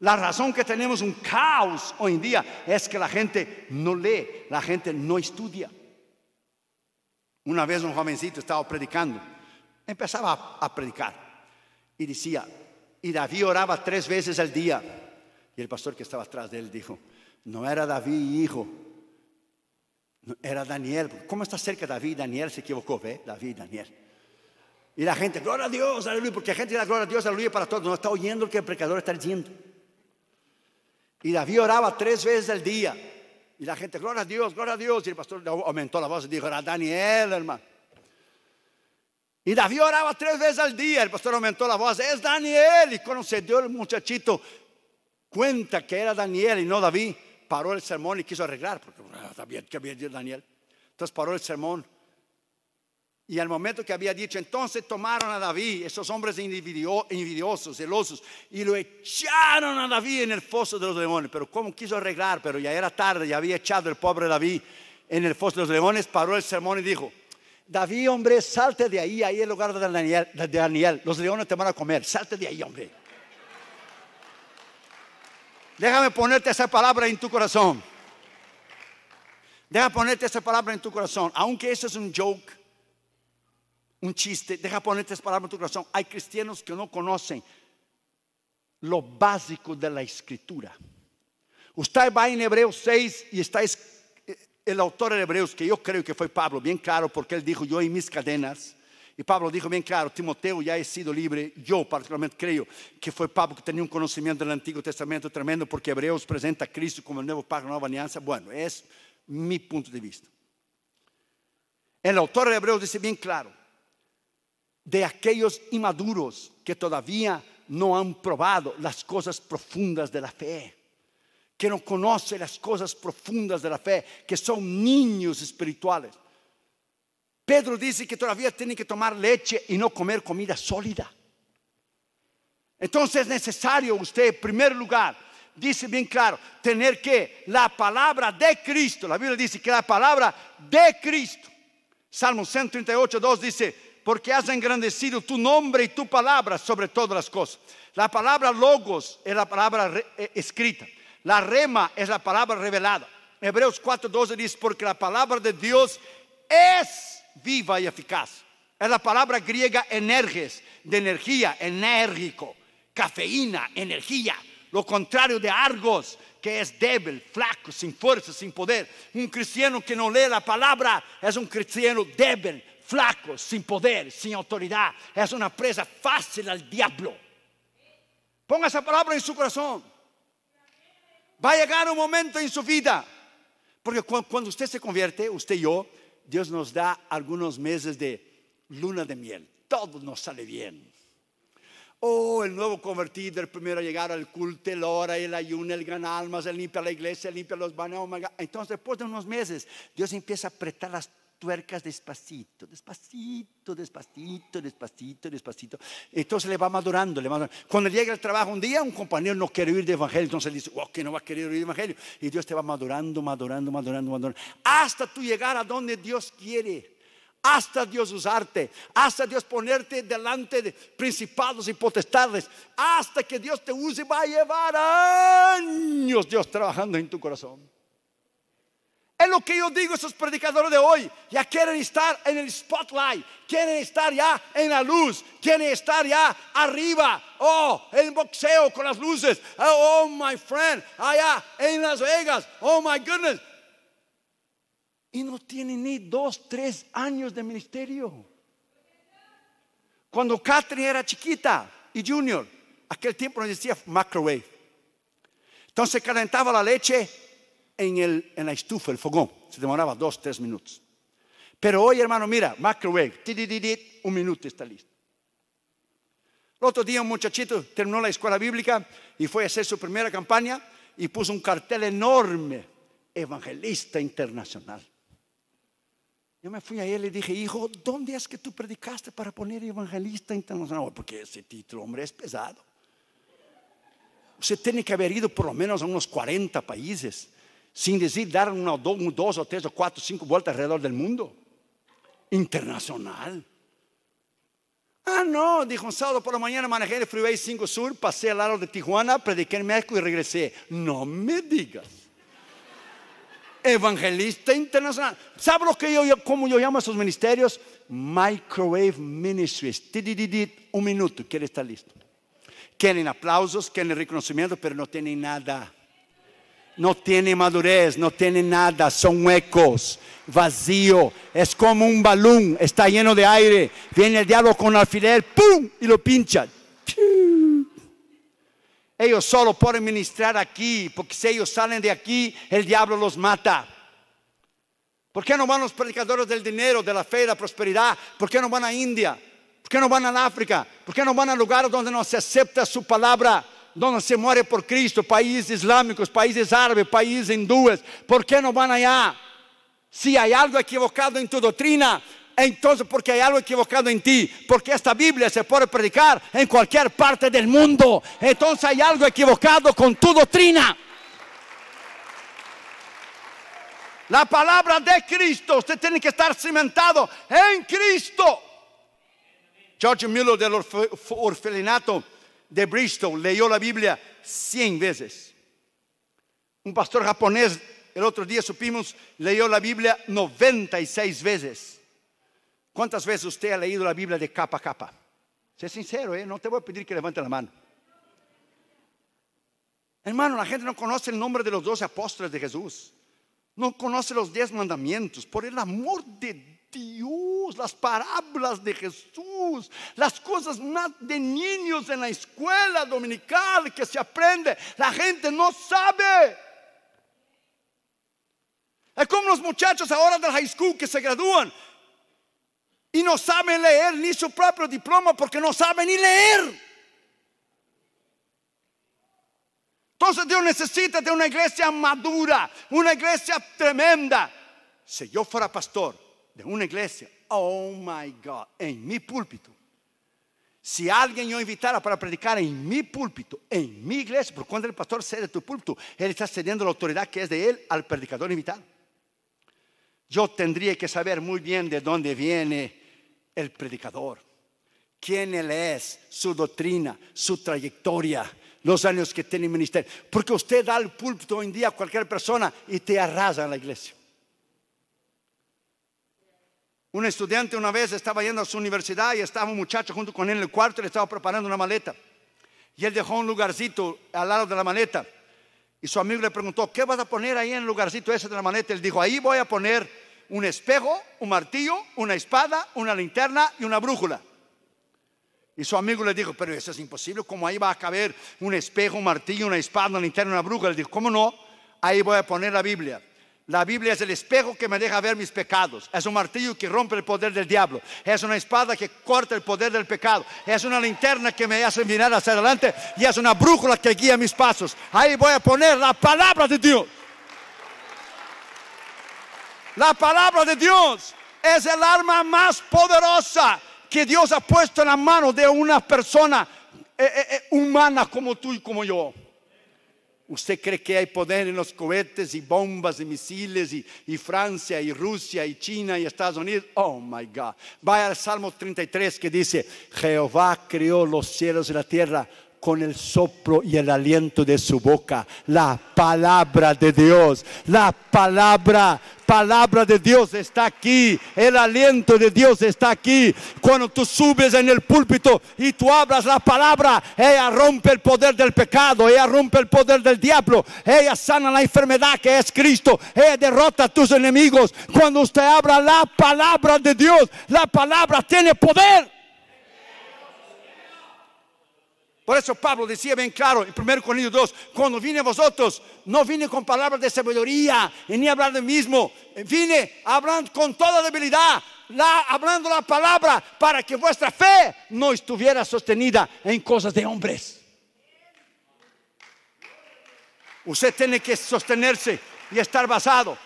La razón que tenemos un caos hoy en día es que la gente no lee, la gente no estudia. Una vez un jovencito estaba predicando, empezaba a, predicar y decía, y David oraba tres veces al día. Y el pastor que estaba atrás de él dijo, no era David hijo, era Daniel. ¿Cómo está cerca David? Daniel se equivocó, ¿ve? David, y Daniel. Y la gente, gloria a Dios, aleluya, porque la gente da gloria a Dios, aleluya para todos, no está oyendo lo que el predicador está diciendo. Y David oraba tres veces al día. Y la gente, gloria a Dios, gloria a Dios. Y el pastor aumentó la voz y dijo, era Daniel, hermano. Y David oraba tres veces al día. El pastor aumentó la voz, es Daniel. Y cuando se dio el muchachito cuenta que era Daniel y no David, paró el sermón y quiso arreglar. Porque ah, que había Daniel. Entonces paró el sermón y al momento que había dicho, entonces tomaron a David, esos hombres envidiosos, celosos, y lo echaron a David en el foso de los leones. Pero como quiso arreglar, pero ya era tarde, ya había echado el pobre David en el foso de los leones, paró el sermón y dijo, David, hombre, salte de ahí, ahí es el lugar de Daniel, de Daniel, los leones te van a comer, salte de ahí, hombre. Déjame ponerte esa palabra en tu corazón. Déjame ponerte esa palabra en tu corazón, aunque eso es un joke un chiste, deja poner para palabras en tu corazón. Hay cristianos que no conocen lo básico de la escritura. Usted va en Hebreos 6 y está eh, el autor de Hebreos, que yo creo que fue Pablo, bien claro, porque él dijo, yo y mis cadenas, y Pablo dijo bien claro, Timoteo ya he sido libre, yo particularmente creo que fue Pablo que tenía un conocimiento del Antiguo Testamento tremendo, porque Hebreos presenta a Cristo como el nuevo Padre, nueva alianza. Bueno, es mi punto de vista. El autor de Hebreos dice bien claro, de aquellos inmaduros que todavía no han probado las cosas profundas de la fe, que no conocen las cosas profundas de la fe, que son niños espirituales. Pedro dice que todavía tienen que tomar leche y no comer comida sólida. Entonces es necesario usted, en primer lugar, dice bien claro, tener que la palabra de Cristo, la Biblia dice que la palabra de Cristo, Salmo 138, 2 dice, porque has engrandecido tu nombre y tu palabra sobre todas las cosas. La palabra logos es la palabra eh, escrita. La rema es la palabra revelada. Hebreos 4:12 dice, porque la palabra de Dios es viva y eficaz. Es la palabra griega energes, de energía, enérgico, cafeína, energía. Lo contrario de argos, que es débil, flaco, sin fuerza, sin poder. Un cristiano que no lee la palabra es un cristiano débil, Flaco, sin poder, sin autoridad. Es una presa fácil al diablo. Ponga esa palabra en su corazón. Va a llegar un momento en su vida. Porque cuando usted se convierte, usted y yo, Dios nos da algunos meses de luna de miel. Todo nos sale bien. Oh, el nuevo convertido, el primero a llegar al culto, el hora el ayuno, el gran alma, el limpia la iglesia, limpia los baños. Entonces, después de unos meses, Dios empieza a apretar las tuercas despacito, despacito, despacito, despacito, despacito. Entonces le va madurando, le va madurando. Cuando llega el trabajo un día, un compañero no quiere oír de evangelio, entonces le dice, oh, que no va a querer oír de evangelio. Y Dios te va madurando, madurando, madurando, madurando. Hasta tú llegar a donde Dios quiere hasta Dios usarte, hasta Dios ponerte delante de principados y potestades, hasta que Dios te use, va a llevar años Dios trabajando en tu corazón. Es lo que yo digo esos predicadores de hoy. Ya quieren estar en el spotlight, quieren estar ya en la luz, quieren estar ya arriba. Oh, en boxeo con las luces. Oh, oh my friend, allá en Las Vegas. Oh, my goodness. Y no tienen ni dos, tres años de ministerio. Cuando Catherine era chiquita y Junior, aquel tiempo nos decía microwave. Entonces calentaba la leche en, la estufa, el fogón. Se demoraba dos, tres minutos. Pero hoy, hermano, mira, microwave, un minuto está listo. El otro día un muchachito terminó la escuela bíblica y fue a hacer su primera campaña y puso un cartel enorme, evangelista internacional. Yo me fui a él y dije, hijo, ¿dónde es que tú predicaste para poner evangelista internacional? Oh, porque ese título, hombre, es pesado. Usted tiene que haber ido por lo menos a unos 40 países sin decir dar un dos, dos o tres o cuatro, cinco vueltas alrededor del mundo. Internacional. Ah, no, dijo un sábado por la mañana manejé el Freeway 5 Sur, pasé al lado de Tijuana, prediqué en México y regresé. No me digas. Evangelista internacional. ¿Sabes lo que yo, cómo yo llamo a esos ministerios? Microwave Ministries. Un minuto, quiere estar listo. Quieren aplausos, quieren reconocimiento, pero no tienen nada no tiene madurez, no tiene nada, son huecos, vacío, es como un balón, está lleno de aire, viene el diablo con alfiler, ¡pum! y lo pincha. Ellos solo pueden ministrar aquí, porque si ellos salen de aquí, el diablo los mata. ¿Por qué no van los predicadores del dinero, de la fe, de la prosperidad? ¿Por qué no van a India? ¿Por qué no van a África? ¿Por qué no van a lugares donde no se acepta su palabra? donde se muere por Cristo, países islámicos, países árabes, países hindúes, ¿por qué no van allá? Si hay algo equivocado en tu doctrina, entonces porque hay algo equivocado en ti, porque esta Biblia se puede predicar en cualquier parte del mundo, entonces hay algo equivocado con tu doctrina. La palabra de Cristo, usted tiene que estar cimentado en Cristo. George Miller del orfelinato de Bristol leyó la Biblia 100 veces. Un pastor japonés, el otro día supimos, leyó la Biblia 96 veces. ¿Cuántas veces usted ha leído la Biblia de capa a capa? Sé sincero, ¿eh? no te voy a pedir que levante la mano. Hermano, la gente no conoce el nombre de los doce apóstoles de Jesús. No conoce los diez mandamientos. Por el amor de Dios Dios, las parábolas de Jesús, las cosas más de niños en la escuela dominical que se aprende. La gente no sabe. Es como los muchachos ahora del high school que se gradúan y no saben leer ni su propio diploma porque no saben ni leer. Entonces Dios necesita de una iglesia madura, una iglesia tremenda. Si yo fuera pastor, de una iglesia, oh my God, en mi púlpito. Si alguien yo invitara para predicar en mi púlpito, en mi iglesia, Porque cuando el pastor cede tu púlpito, él está cediendo la autoridad que es de él al predicador invitado. Yo tendría que saber muy bien de dónde viene el predicador, quién él es, su doctrina, su trayectoria, los años que tiene en ministerio. Porque usted da el púlpito hoy en día a cualquier persona y te arrasa en la iglesia. Un estudiante una vez estaba yendo a su universidad y estaba un muchacho junto con él en el cuarto y le estaba preparando una maleta. Y él dejó un lugarcito al lado de la maleta. Y su amigo le preguntó, ¿qué vas a poner ahí en el lugarcito ese de la maleta? Él dijo, ahí voy a poner un espejo, un martillo, una espada, una linterna y una brújula. Y su amigo le dijo, pero eso es imposible, ¿cómo ahí va a caber un espejo, un martillo, una espada, una linterna, y una brújula? Él dijo, ¿cómo no? Ahí voy a poner la Biblia. La Biblia es el espejo que me deja ver mis pecados. Es un martillo que rompe el poder del diablo. Es una espada que corta el poder del pecado. Es una linterna que me hace mirar hacia adelante. Y es una brújula que guía mis pasos. Ahí voy a poner la palabra de Dios. La palabra de Dios es el arma más poderosa que Dios ha puesto en la mano de una persona eh, eh, eh, humana como tú y como yo. ¿Usted cree que hay poder en los cohetes y bombas y misiles y, Francia y Rusia y China y Estados Unidos? Oh my God. Vaya al Salmo 33 que dice, Jehová creó los cielos y la tierra, con el soplo y el aliento de su boca. La palabra de Dios, la palabra, palabra de Dios está aquí, el aliento de Dios está aquí. Cuando tú subes en el púlpito y tú abras la palabra, ella rompe el poder del pecado, ella rompe el poder del diablo, ella sana la enfermedad que es Cristo, ella derrota a tus enemigos. Cuando usted abra la palabra de Dios, la palabra tiene poder. Por eso Pablo decía bien claro en 1 Corintios 2, cuando vine a vosotros, no vine con palabras de sabiduría, ni hablar de mismo, vine hablando con toda debilidad, hablando la palabra para que vuestra fe no estuviera sostenida en cosas de hombres. Usted tiene que sostenerse y estar basado